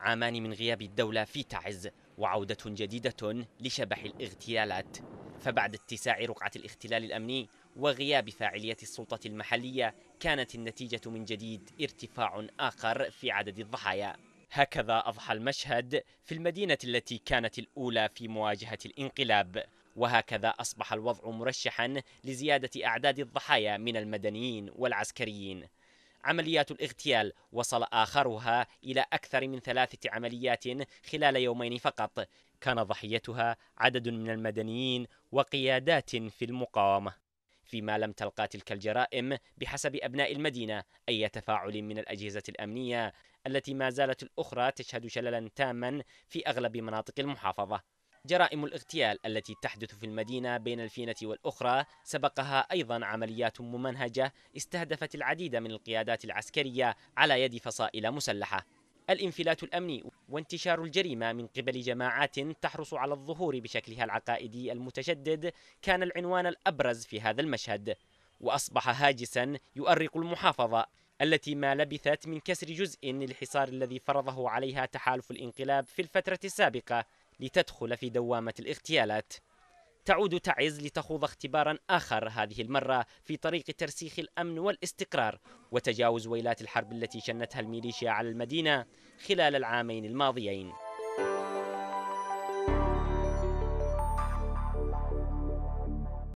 عامان من غياب الدولة في تعز وعودة جديدة لشبح الاغتيالات فبعد اتساع رقعة الاختلال الأمني وغياب فاعلية السلطة المحلية كانت النتيجة من جديد ارتفاع آخر في عدد الضحايا هكذا أضحى المشهد في المدينة التي كانت الأولى في مواجهة الانقلاب وهكذا أصبح الوضع مرشحا لزيادة أعداد الضحايا من المدنيين والعسكريين عمليات الاغتيال وصل آخرها إلى أكثر من ثلاثة عمليات خلال يومين فقط كان ضحيتها عدد من المدنيين وقيادات في المقاومة فيما لم تلقى تلك الجرائم بحسب أبناء المدينة أي تفاعل من الأجهزة الأمنية التي ما زالت الأخرى تشهد شللا تاما في أغلب مناطق المحافظة جرائم الاغتيال التي تحدث في المدينة بين الفينة والأخرى سبقها أيضا عمليات ممنهجة استهدفت العديد من القيادات العسكرية على يد فصائل مسلحة الانفلات الأمني وانتشار الجريمة من قبل جماعات تحرص على الظهور بشكلها العقائدي المتشدد كان العنوان الأبرز في هذا المشهد وأصبح هاجسا يؤرق المحافظة التي ما لبثت من كسر جزء للحصار الذي فرضه عليها تحالف الانقلاب في الفترة السابقة لتدخل في دوامة الاغتيالات تعود تعز لتخوض اختبارا آخر هذه المرة في طريق ترسيخ الأمن والاستقرار وتجاوز ويلات الحرب التي شنتها الميليشيا على المدينة خلال العامين الماضيين